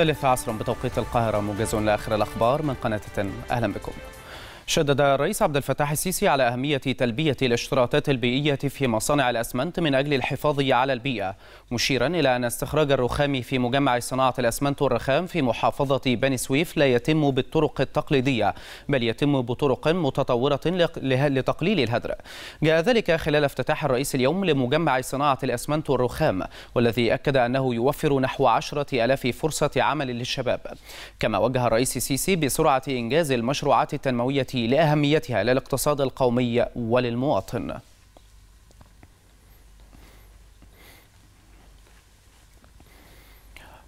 الثالثة عصرا بتوقيت القاهرة موجز لآخر الأخبار من قناة تن أهلا بكم شدد الرئيس عبد الفتاح السيسي على أهمية تلبية الاشتراطات البيئية في مصانع الأسمنت من أجل الحفاظ على البيئة مشيرا إلى أن استخراج الرخام في مجمع صناعة الأسمنت والرخام في محافظة بني سويف لا يتم بالطرق التقليدية بل يتم بطرق متطورة لتقليل الهدر جاء ذلك خلال افتتاح الرئيس اليوم لمجمع صناعة الأسمنت والرخام والذي أكد أنه يوفر نحو عشرة ألاف فرصة عمل للشباب كما وجه الرئيس السيسي بسرعة إنجاز المشروعات التنموية لأهميتها للاقتصاد القومي وللمواطن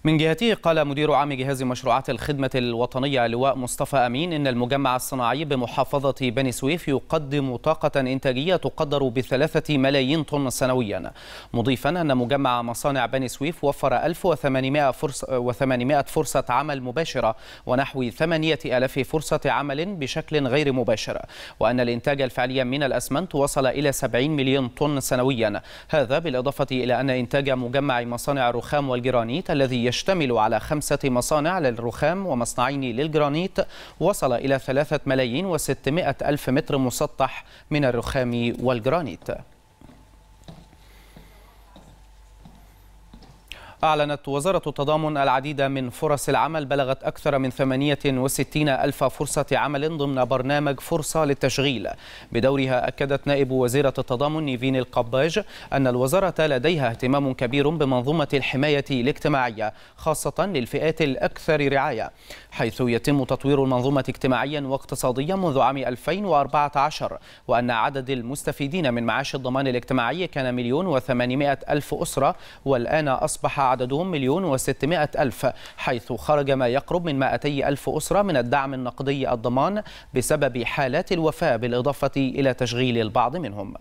من جهته قال مدير عام جهاز مشروعات الخدمة الوطنية لواء مصطفى أمين إن المجمع الصناعي بمحافظة بني سويف يقدم طاقة إنتاجية تقدر بثلاثة ملايين طن سنويا مضيفا أن مجمع مصانع بني سويف وفر 1800 فرصة, فرصة عمل مباشرة ونحو 8000 فرصة عمل بشكل غير مباشر وأن الإنتاج الفعلي من الأسمنت وصل إلى 70 مليون طن سنويا هذا بالإضافة إلى أن إنتاج مجمع مصانع الرخام والجرانيت الذي يشتمل على خمسة مصانع للرخام ومصنعين للجرانيت وصل إلى ثلاثة ملايين وستمائة ألف متر مسطح من الرخام والجرانيت أعلنت وزارة التضامن العديد من فرص العمل بلغت أكثر من 68 ألف فرصة عمل ضمن برنامج فرصة للتشغيل بدورها أكدت نائب وزيرة التضامن نيفين القباج أن الوزارة لديها اهتمام كبير بمنظومة الحماية الاجتماعية خاصة للفئات الأكثر رعاية حيث يتم تطوير المنظومة اجتماعيا واقتصاديا منذ عام 2014 وأن عدد المستفيدين من معاش الضمان الاجتماعي كان مليون وثمانمائة ألف أسرة والآن أصبح عددهم مليون وستمائة ألف حيث خرج ما يقرب من مائتي ألف أسرة من الدعم النقدي الضمان بسبب حالات الوفاة بالإضافة إلى تشغيل البعض منهم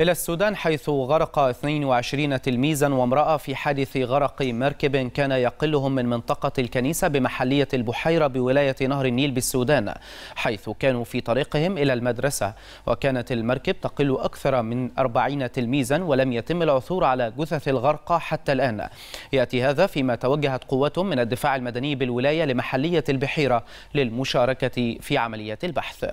إلى السودان حيث غرق 22 تلميذا وامرأة في حادث غرق مركب كان يقلهم من منطقة الكنيسة بمحلية البحيرة بولاية نهر النيل بالسودان حيث كانوا في طريقهم إلى المدرسة وكانت المركب تقل أكثر من 40 تلميذا ولم يتم العثور على جثث الغرقى حتى الآن يأتي هذا فيما توجهت قوات من الدفاع المدني بالولاية لمحلية البحيرة للمشاركة في عملية البحث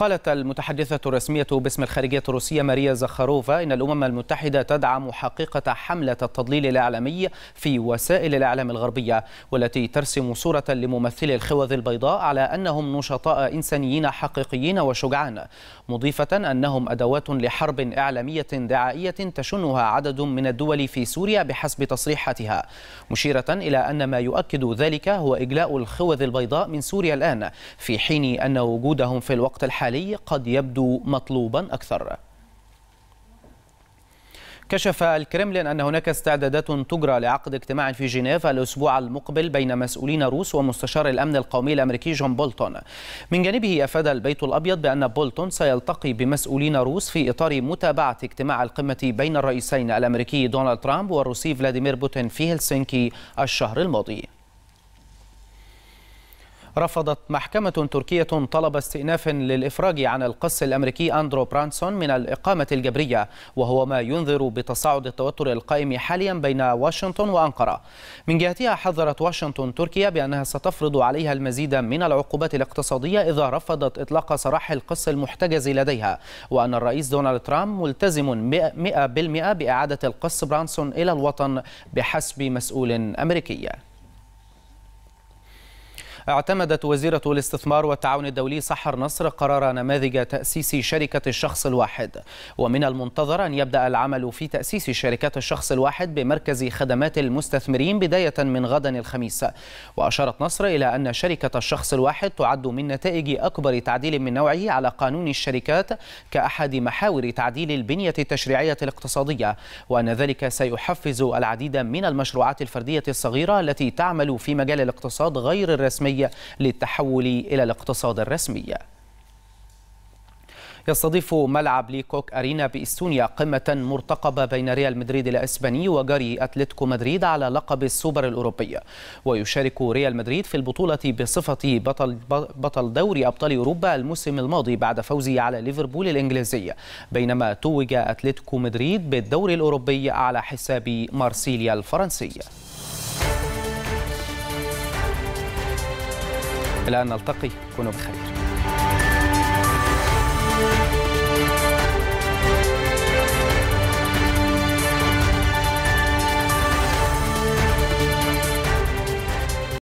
قالت المتحدثة الرسمية باسم الخارجية الروسية ماريا زخاروفا إن الأمم المتحدة تدعم حقيقة حملة التضليل الإعلامي في وسائل الإعلام الغربية والتي ترسم صورة لممثلي الخوذ البيضاء على أنهم نشطاء إنسانيين حقيقيين وشجعان مضيفة أنهم أدوات لحرب إعلامية دعائية تشنها عدد من الدول في سوريا بحسب تصريحاتها مشيرة إلى أن ما يؤكد ذلك هو إجلاء الخوذ البيضاء من سوريا الآن في حين أن وجودهم في الوقت الحالي الحالي قد يبدو مطلوبا أكثر كشف الكرملين أن هناك استعدادات تجرى لعقد اجتماع في جنيف الأسبوع المقبل بين مسؤولين روس ومستشار الأمن القومي الأمريكي جون بولتون من جانبه أفاد البيت الأبيض بأن بولتون سيلتقي بمسؤولين روس في إطار متابعة اجتماع القمة بين الرئيسين الأمريكي دونالد ترامب والروسي فلاديمير بوتين في هلسنكي الشهر الماضي رفضت محكمة تركية طلب استئناف للإفراج عن القس الأمريكي أندرو برانسون من الإقامة الجبرية وهو ما ينذر بتصاعد التوتر القائم حاليا بين واشنطن وأنقرة من جهتها حذرت واشنطن تركيا بأنها ستفرض عليها المزيد من العقوبات الاقتصادية إذا رفضت إطلاق سراح القس المحتجز لديها وأن الرئيس دونالد ترامب ملتزم 100% بإعادة القس برانسون إلى الوطن بحسب مسؤول أمريكي اعتمدت وزيرة الاستثمار والتعاون الدولي سحر نصر قرار نماذج تأسيس شركة الشخص الواحد ومن المنتظر أن يبدأ العمل في تأسيس شركة الشخص الواحد بمركز خدمات المستثمرين بداية من غدا الخميس وأشارت نصر إلى أن شركة الشخص الواحد تعد من نتائج أكبر تعديل من نوعه على قانون الشركات كأحد محاور تعديل البنية التشريعية الاقتصادية وأن ذلك سيحفز العديد من المشروعات الفردية الصغيرة التي تعمل في مجال الاقتصاد غير الرسمي العالمي للتحول إلى الاقتصاد الرسمي يستضيف ملعب ليكوك أرينا بإستونيا قمة مرتقبة بين ريال مدريد الإسباني وجاري أتلتيكو مدريد على لقب السوبر الأوروبي ويشارك ريال مدريد في البطولة بصفة بطل, بطل دوري أبطال أوروبا الموسم الماضي بعد فوزه على ليفربول الإنجليزي بينما توج أتلتيكو مدريد بالدوري الأوروبي على حساب مارسيليا الفرنسيه الى ان نلتقي كونوا بخير